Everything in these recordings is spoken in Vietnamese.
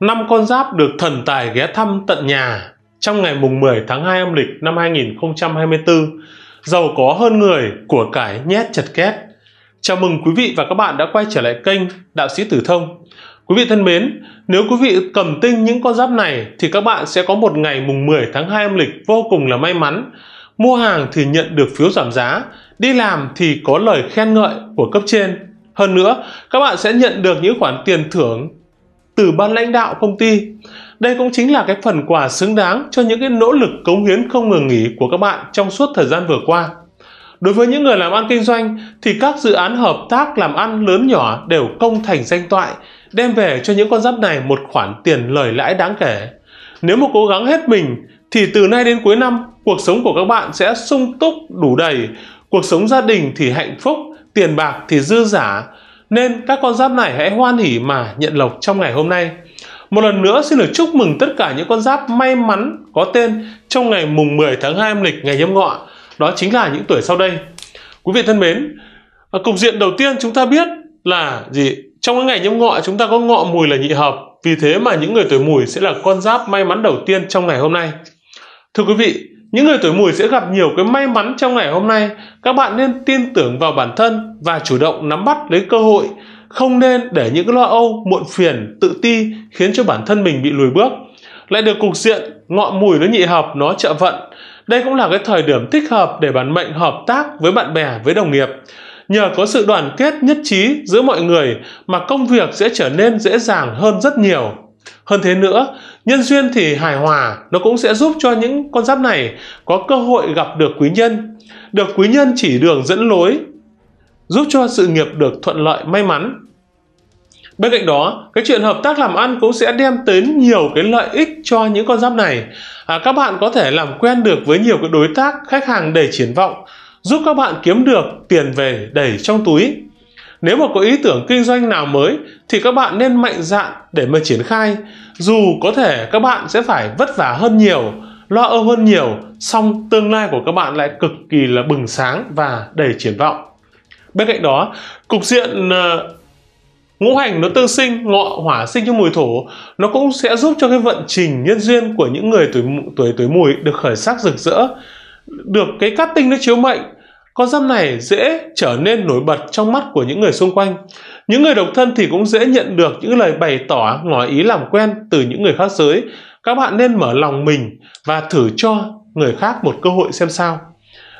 năm con giáp được thần tài ghé thăm tận nhà trong ngày mùng 10 tháng 2 âm lịch năm 2024. Giàu có hơn người, của cải nhét chật két. Chào mừng quý vị và các bạn đã quay trở lại kênh Đạo sĩ Tử Thông. Quý vị thân mến, nếu quý vị cầm tinh những con giáp này thì các bạn sẽ có một ngày mùng 10 tháng 2 âm lịch vô cùng là may mắn. Mua hàng thì nhận được phiếu giảm giá, đi làm thì có lời khen ngợi của cấp trên. Hơn nữa, các bạn sẽ nhận được những khoản tiền thưởng từ ban lãnh đạo công ty. Đây cũng chính là cái phần quà xứng đáng cho những cái nỗ lực cống hiến không ngừng nghỉ của các bạn trong suốt thời gian vừa qua. Đối với những người làm ăn kinh doanh thì các dự án hợp tác làm ăn lớn nhỏ đều công thành danh toại, đem về cho những con giáp này một khoản tiền lời lãi đáng kể. Nếu mà cố gắng hết mình thì từ nay đến cuối năm cuộc sống của các bạn sẽ sung túc đủ đầy, cuộc sống gia đình thì hạnh phúc, tiền bạc thì dư giả, nên các con giáp này hãy hoan hỉ mà nhận lộc trong ngày hôm nay. Một lần nữa xin được chúc mừng tất cả những con giáp may mắn có tên trong ngày mùng 10 tháng 2 âm lịch ngày nhâm ngọ. Đó chính là những tuổi sau đây. Quý vị thân mến, à, cục diện đầu tiên chúng ta biết là gì? Trong cái ngày nhâm ngọ chúng ta có ngọ mùi là nhị hợp. Vì thế mà những người tuổi mùi sẽ là con giáp may mắn đầu tiên trong ngày hôm nay. Thưa quý vị, những người tuổi mùi sẽ gặp nhiều cái may mắn trong ngày hôm nay. Các bạn nên tin tưởng vào bản thân và chủ động nắm bắt lấy cơ hội. Không nên để những lo âu, muộn phiền, tự ti khiến cho bản thân mình bị lùi bước. Lại được cục diện, ngọ mùi nó nhị hợp, nó trợ vận. Đây cũng là cái thời điểm thích hợp để bản mệnh hợp tác với bạn bè, với đồng nghiệp. Nhờ có sự đoàn kết nhất trí giữa mọi người mà công việc sẽ trở nên dễ dàng hơn rất nhiều. Hơn thế nữa, nhân duyên thì hài hòa, nó cũng sẽ giúp cho những con giáp này có cơ hội gặp được quý nhân, được quý nhân chỉ đường dẫn lối, giúp cho sự nghiệp được thuận lợi may mắn. Bên cạnh đó, cái chuyện hợp tác làm ăn cũng sẽ đem đến nhiều cái lợi ích cho những con giáp này. À, các bạn có thể làm quen được với nhiều cái đối tác, khách hàng đầy triển vọng, giúp các bạn kiếm được tiền về đầy trong túi nếu mà có ý tưởng kinh doanh nào mới thì các bạn nên mạnh dạn để mà triển khai. Dù có thể các bạn sẽ phải vất vả hơn nhiều, lo âu hơn nhiều, song tương lai của các bạn lại cực kỳ là bừng sáng và đầy triển vọng. Bên cạnh đó, cục diện ờ, ngũ hành nó tương sinh ngọ hỏa sinh cho mùi thổ nó cũng sẽ giúp cho cái vận trình nhân duyên của những người tuổi tuổi tuổi mùi được khởi sắc rực rỡ được cái cát tinh nó chiếu mệnh con giáp này dễ trở nên nổi bật trong mắt của những người xung quanh những người độc thân thì cũng dễ nhận được những lời bày tỏ ngỏ ý làm quen từ những người khác giới các bạn nên mở lòng mình và thử cho người khác một cơ hội xem sao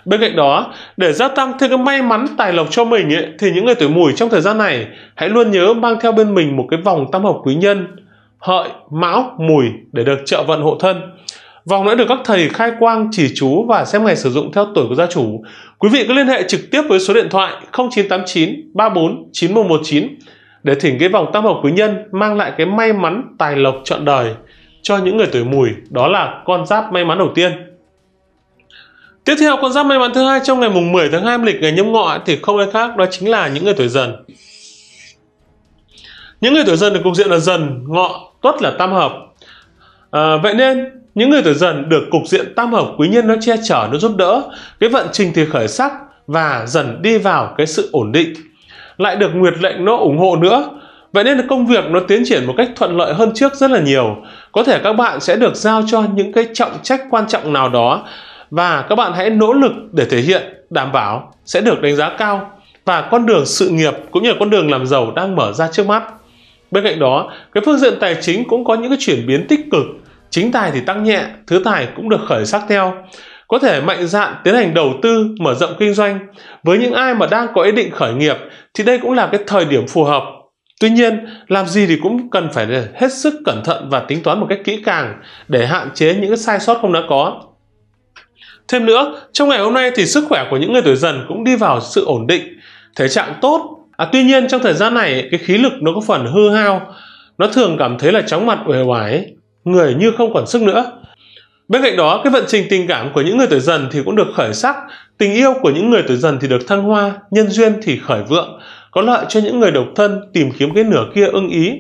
Bên cạnh đó, để gia tăng thêm cái may mắn tài lộc cho mình ấy, thì những người tuổi mùi trong thời gian này hãy luôn nhớ mang theo bên mình một cái vòng tam hợp quý nhân hợi, mão, mùi để được trợ vận hộ thân. Vòng đã được các thầy khai quang chỉ chú và xem ngày sử dụng theo tuổi của gia chủ. Quý vị cứ liên hệ trực tiếp với số điện thoại 0989 34 9119 để thỉnh cái vòng tam hợp quý nhân mang lại cái may mắn tài lộc trọn đời cho những người tuổi mùi đó là con giáp may mắn đầu tiên tiếp theo con giáp may mắn thứ hai trong ngày mùng 10 tháng 2 âm lịch ngày nhâm ngọ thì không ai khác đó chính là những người tuổi dần những người tuổi dần được cục diện là dần ngọ tuất là tam hợp à, vậy nên những người tuổi dần được cục diện tam hợp quý nhân nó che chở, nó giúp đỡ, cái vận trình thì khởi sắc và dần đi vào cái sự ổn định. Lại được nguyệt lệnh nó ủng hộ nữa, Vậy nên là công việc nó tiến triển một cách thuận lợi hơn trước rất là nhiều. Có thể các bạn sẽ được giao cho những cái trọng trách quan trọng nào đó và các bạn hãy nỗ lực để thể hiện, đảm bảo sẽ được đánh giá cao và con đường sự nghiệp cũng như là con đường làm giàu đang mở ra trước mắt. Bên cạnh đó, cái phương diện tài chính cũng có những cái chuyển biến tích cực Chính tài thì tăng nhẹ, thứ tài cũng được khởi sắc theo. Có thể mạnh dạn tiến hành đầu tư, mở rộng kinh doanh. Với những ai mà đang có ý định khởi nghiệp thì đây cũng là cái thời điểm phù hợp. Tuy nhiên, làm gì thì cũng cần phải hết sức cẩn thận và tính toán một cách kỹ càng để hạn chế những cái sai sót không đã có. Thêm nữa, trong ngày hôm nay thì sức khỏe của những người tuổi dần cũng đi vào sự ổn định, thể trạng tốt. À, tuy nhiên trong thời gian này cái khí lực nó có phần hư hao, nó thường cảm thấy là chóng mặt uể oải người như không còn sức nữa. Bên cạnh đó, cái vận trình tình cảm của những người tuổi dần thì cũng được khởi sắc, tình yêu của những người tuổi dần thì được thăng hoa, nhân duyên thì khởi vượng, có lợi cho những người độc thân tìm kiếm cái nửa kia ưng ý.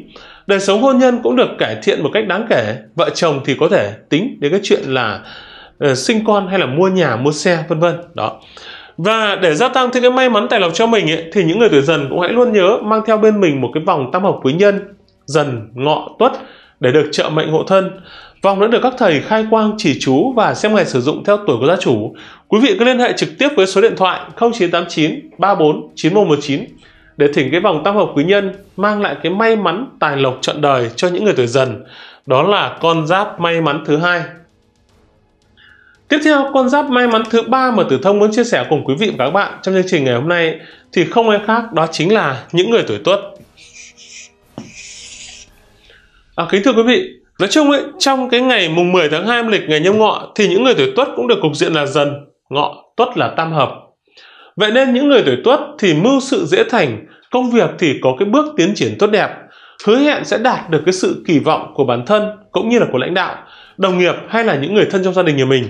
Đời sống hôn nhân cũng được cải thiện một cách đáng kể, vợ chồng thì có thể tính đến cái chuyện là uh, sinh con hay là mua nhà, mua xe vân vân. Đó. Và để gia tăng thêm cái may mắn tài lộc cho mình ấy, thì những người tuổi dần cũng hãy luôn nhớ mang theo bên mình một cái vòng tam hợp quý nhân dần ngọ tuất để được trợ mệnh hộ thân. Vòng đã được các thầy khai quang chỉ chú và xem ngày sử dụng theo tuổi của gia chủ. Quý vị cứ liên hệ trực tiếp với số điện thoại 0989 34 9119 để thỉnh cái vòng tam hợp quý nhân mang lại cái may mắn tài lộc trọn đời cho những người tuổi dần. Đó là con giáp may mắn thứ hai. Tiếp theo, con giáp may mắn thứ ba mà Tử Thông muốn chia sẻ cùng quý vị và các bạn trong chương trình ngày hôm nay thì không ai khác đó chính là những người tuổi Tuất. À, kính thưa quý vị, nói chung ấy, trong cái ngày mùng 10 tháng 2 lịch ngày nhâm ngọ thì những người tuổi tuất cũng được cục diện là dần, ngọ, tuất là tam hợp. Vậy nên những người tuổi tuất thì mưu sự dễ thành, công việc thì có cái bước tiến triển tốt đẹp, hứa hẹn sẽ đạt được cái sự kỳ vọng của bản thân cũng như là của lãnh đạo, đồng nghiệp hay là những người thân trong gia đình nhà mình.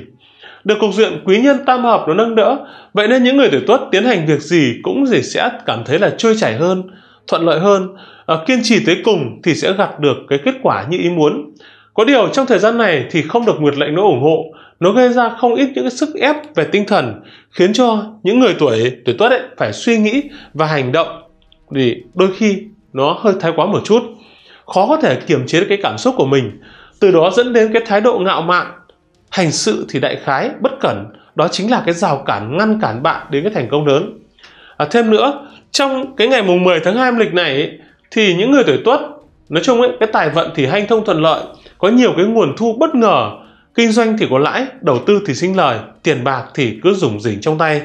Được cục diện quý nhân tam hợp nó nâng đỡ, vậy nên những người tuổi tuất tiến hành việc gì cũng gì sẽ cảm thấy là trôi chảy hơn, thuận lợi hơn à, kiên trì tới cùng thì sẽ gặt được cái kết quả như ý muốn có điều trong thời gian này thì không được nguyệt lệnh nó ủng hộ nó gây ra không ít những cái sức ép về tinh thần khiến cho những người tuổi tuổi tuất ấy phải suy nghĩ và hành động thì đôi khi nó hơi thái quá một chút khó có thể kiềm chế cái cảm xúc của mình từ đó dẫn đến cái thái độ ngạo mạn hành sự thì đại khái bất cẩn đó chính là cái rào cản ngăn cản bạn đến cái thành công lớn à, thêm nữa trong cái ngày mùng 10 tháng 2 âm lịch này ấy, thì những người tuổi tuất nói chung ấy cái tài vận thì hanh thông thuận lợi có nhiều cái nguồn thu bất ngờ kinh doanh thì có lãi đầu tư thì sinh lời tiền bạc thì cứ dùng dỉnh trong tay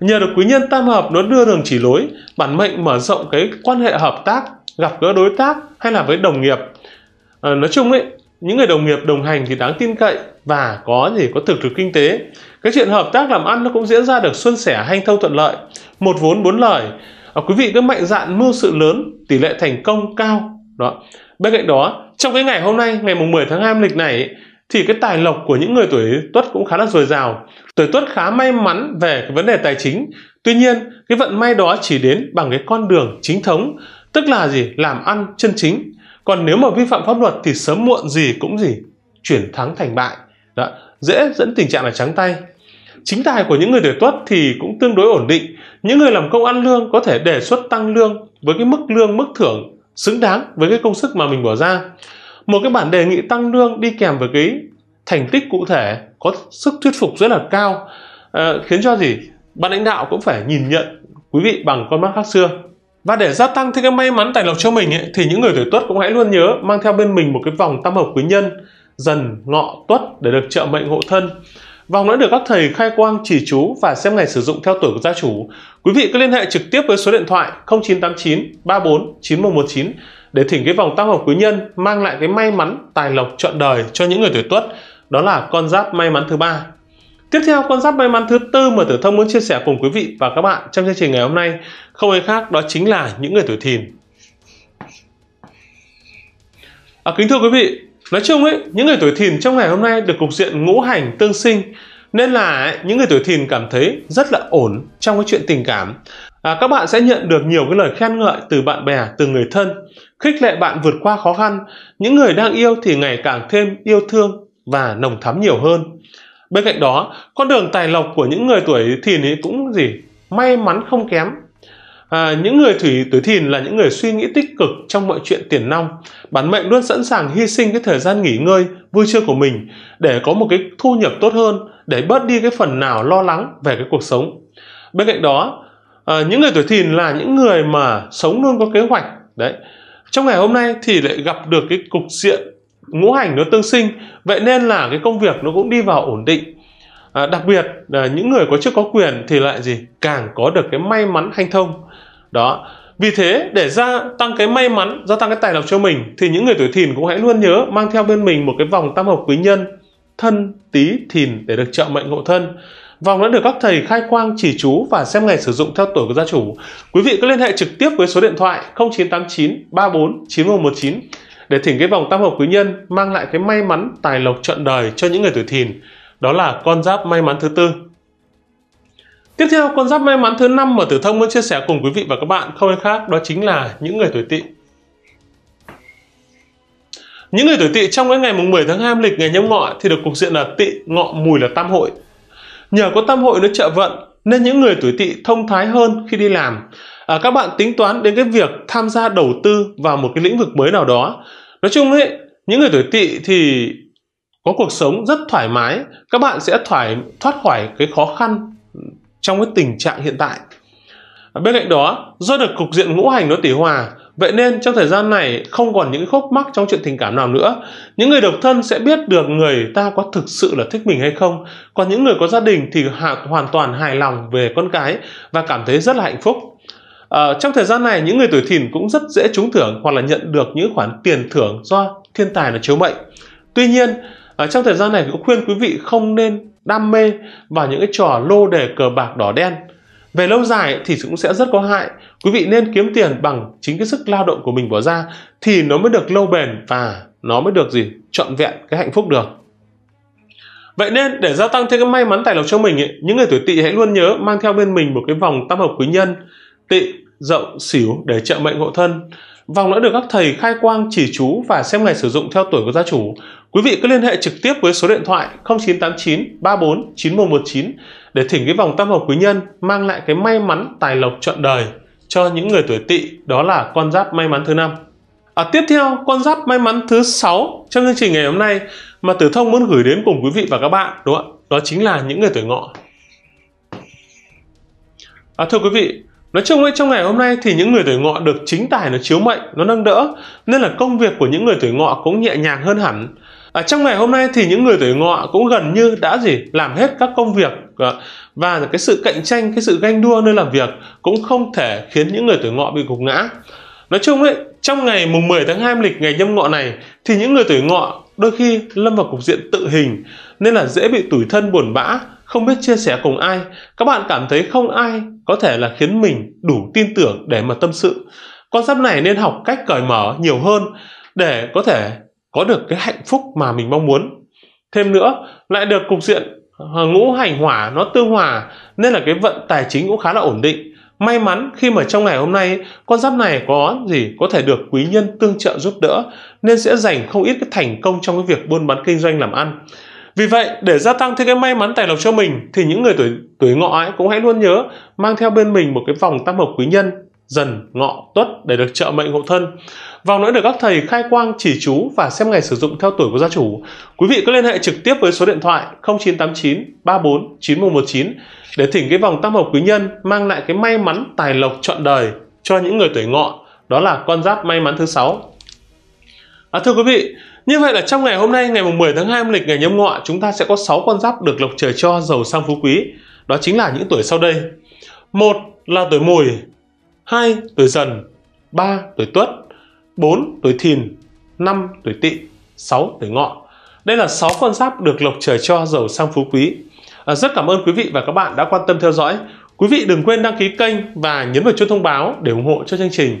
nhờ được quý nhân tam hợp nó đưa đường chỉ lối bản mệnh mở rộng cái quan hệ hợp tác gặp gỡ đối tác hay là với đồng nghiệp à, nói chung ấy những người đồng nghiệp đồng hành thì đáng tin cậy và có gì có thực lực kinh tế cái chuyện hợp tác làm ăn nó cũng diễn ra được xuân sẻ hanh thông thuận lợi một vốn bốn lời à, quý vị cứ mạnh dạn mưu sự lớn tỷ lệ thành công cao đó bên cạnh đó trong cái ngày hôm nay ngày mùng 10 tháng 2 lịch này thì cái tài lộc của những người tuổi tuất cũng khá là dồi dào tuổi tuất khá may mắn về cái vấn đề tài chính tuy nhiên cái vận may đó chỉ đến bằng cái con đường chính thống tức là gì làm ăn chân chính còn nếu mà vi phạm pháp luật thì sớm muộn gì cũng gì chuyển thắng thành bại Đó. dễ dẫn tình trạng là trắng tay chính tài của những người tuổi tuất thì cũng tương đối ổn định những người làm công ăn lương có thể đề xuất tăng lương với cái mức lương mức thưởng xứng đáng với cái công sức mà mình bỏ ra một cái bản đề nghị tăng lương đi kèm với cái thành tích cụ thể có sức thuyết phục rất là cao à, khiến cho gì ban lãnh đạo cũng phải nhìn nhận quý vị bằng con mắt khác xưa và để gia tăng thêm cái may mắn tài lộc cho mình ấy, thì những người tuổi tuất cũng hãy luôn nhớ mang theo bên mình một cái vòng tam hợp quý nhân dần ngọ tuất để được trợ mệnh hộ thân. Vòng đã được các thầy khai quang chỉ chú và xem ngày sử dụng theo tuổi của gia chủ. Quý vị cứ liên hệ trực tiếp với số điện thoại 0989 34 9119 để thỉnh cái vòng tam hợp quý nhân mang lại cái may mắn tài lộc trọn đời cho những người tuổi tuất. Đó là con giáp may mắn thứ ba Tiếp theo con giáp may mắn thứ tư mà Tử Thông muốn chia sẻ cùng quý vị và các bạn trong chương trình ngày hôm nay không ai khác đó chính là những người tuổi Thìn. À, kính thưa quý vị, nói chung ấy, những người tuổi Thìn trong ngày hôm nay được cục diện ngũ hành tương sinh nên là ấy, những người tuổi Thìn cảm thấy rất là ổn trong cái chuyện tình cảm. À, các bạn sẽ nhận được nhiều cái lời khen ngợi từ bạn bè, từ người thân, khích lệ bạn vượt qua khó khăn. Những người đang yêu thì ngày càng thêm yêu thương và nồng thắm nhiều hơn. Bên cạnh đó, con đường tài lộc của những người tuổi thìn ấy cũng gì may mắn không kém. À, những người thủy tuổi thìn là những người suy nghĩ tích cực trong mọi chuyện tiền nong. Bản mệnh luôn sẵn sàng hy sinh cái thời gian nghỉ ngơi, vui chơi của mình để có một cái thu nhập tốt hơn, để bớt đi cái phần nào lo lắng về cái cuộc sống. Bên cạnh đó, à, những người tuổi thìn là những người mà sống luôn có kế hoạch. Đấy. Trong ngày hôm nay thì lại gặp được cái cục diện ngũ hành nó tương sinh vậy nên là cái công việc nó cũng đi vào ổn định à, đặc biệt là những người có chức có quyền thì lại gì càng có được cái may mắn hanh thông đó vì thế để ra tăng cái may mắn gia tăng cái tài lộc cho mình thì những người tuổi thìn cũng hãy luôn nhớ mang theo bên mình một cái vòng tam hợp quý nhân thân tý thìn để được trợ mệnh hộ thân Vòng đã được các thầy khai quang chỉ chú và xem ngày sử dụng theo tuổi của gia chủ. Quý vị cứ liên hệ trực tiếp với số điện thoại 0989 34 9119 để thỉnh cái vòng tam hợp quý nhân mang lại cái may mắn tài lộc trọn đời cho những người tuổi thìn đó là con giáp may mắn thứ tư tiếp theo con giáp may mắn thứ năm mà tử thông muốn chia sẻ cùng quý vị và các bạn không ai khác đó chính là những người tuổi tỵ những người tuổi tỵ trong cái ngày mùng 10 tháng 2 âm lịch ngày nhâm ngọ thì được cục diện là tỵ ngọ mùi là tam hội nhờ có tam hội nó trợ vận nên những người tuổi tỵ thông thái hơn khi đi làm à, các bạn tính toán đến cái việc tham gia đầu tư vào một cái lĩnh vực mới nào đó nói chung ấy những người tuổi tỵ thì có cuộc sống rất thoải mái các bạn sẽ thoải thoát khỏi cái khó khăn trong cái tình trạng hiện tại bên cạnh đó do được cục diện ngũ hành nó tỷ hòa vậy nên trong thời gian này không còn những khúc mắc trong chuyện tình cảm nào nữa những người độc thân sẽ biết được người ta có thực sự là thích mình hay không còn những người có gia đình thì hoàn toàn hài lòng về con cái và cảm thấy rất là hạnh phúc À, trong thời gian này những người tuổi thìn cũng rất dễ trúng thưởng hoặc là nhận được những khoản tiền thưởng do thiên tài là chiếu mệnh. Tuy nhiên à, trong thời gian này cũng khuyên quý vị không nên đam mê vào những cái trò lô đề cờ bạc đỏ đen. Về lâu dài thì cũng sẽ rất có hại. Quý vị nên kiếm tiền bằng chính cái sức lao động của mình bỏ ra thì nó mới được lâu bền và nó mới được gì trọn vẹn cái hạnh phúc được. Vậy nên để gia tăng thêm cái may mắn tài lộc cho mình ấy, những người tuổi tỵ hãy luôn nhớ mang theo bên mình một cái vòng tam hợp quý nhân tị, dậu, xỉu để trợ mệnh hộ thân. Vòng đã được các thầy khai quang chỉ chú và xem ngày sử dụng theo tuổi của gia chủ. Quý vị cứ liên hệ trực tiếp với số điện thoại 0989 34 9119 để thỉnh cái vòng tam hợp quý nhân mang lại cái may mắn tài lộc trọn đời cho những người tuổi tỵ đó là con giáp may mắn thứ năm. À, tiếp theo con giáp may mắn thứ sáu trong chương trình ngày hôm nay mà Tử Thông muốn gửi đến cùng quý vị và các bạn đúng không? Đó chính là những người tuổi ngọ. À, thưa quý vị, Nói chung ấy, trong ngày hôm nay thì những người tuổi ngọ được chính tài nó chiếu mệnh, nó nâng đỡ, nên là công việc của những người tuổi ngọ cũng nhẹ nhàng hơn hẳn. À, trong ngày hôm nay thì những người tuổi ngọ cũng gần như đã gì làm hết các công việc ờ, và cái sự cạnh tranh, cái sự ganh đua nơi làm việc cũng không thể khiến những người tuổi ngọ bị gục ngã. Nói chung ấy, trong ngày mùng 10 tháng 2 lịch ngày nhâm ngọ này thì những người tuổi ngọ đôi khi lâm vào cục diện tự hình nên là dễ bị tủi thân buồn bã không biết chia sẻ cùng ai, các bạn cảm thấy không ai có thể là khiến mình đủ tin tưởng để mà tâm sự. Con giáp này nên học cách cởi mở nhiều hơn để có thể có được cái hạnh phúc mà mình mong muốn. Thêm nữa, lại được cục diện ờ, ngũ hành hỏa nó tương hòa nên là cái vận tài chính cũng khá là ổn định. May mắn khi mà trong ngày hôm nay con giáp này có gì có thể được quý nhân tương trợ giúp đỡ nên sẽ giành không ít cái thành công trong cái việc buôn bán kinh doanh làm ăn. Vì vậy, để gia tăng thêm cái may mắn tài lộc cho mình thì những người tuổi tuổi ngọ ấy cũng hãy luôn nhớ mang theo bên mình một cái vòng tam hợp quý nhân dần ngọ tuất để được trợ mệnh hộ thân. Vòng nữa được các thầy khai quang chỉ chú và xem ngày sử dụng theo tuổi của gia chủ. Quý vị có liên hệ trực tiếp với số điện thoại 0989 34 9119 để thỉnh cái vòng tam hợp quý nhân mang lại cái may mắn tài lộc trọn đời cho những người tuổi ngọ. Đó là con giáp may mắn thứ sáu. À, thưa quý vị, như vậy là trong ngày hôm nay, ngày 10 tháng 2 âm lịch ngày nhâm ngọ, chúng ta sẽ có 6 con giáp được lộc trời cho giàu sang phú quý. Đó chính là những tuổi sau đây. một là tuổi mùi, hai tuổi dần, ba tuổi tuất, bốn tuổi thìn, năm tuổi tỵ, sáu tuổi ngọ. Đây là 6 con giáp được lộc trời cho giàu sang phú quý. À, rất cảm ơn quý vị và các bạn đã quan tâm theo dõi. Quý vị đừng quên đăng ký kênh và nhấn vào chuông thông báo để ủng hộ cho chương trình.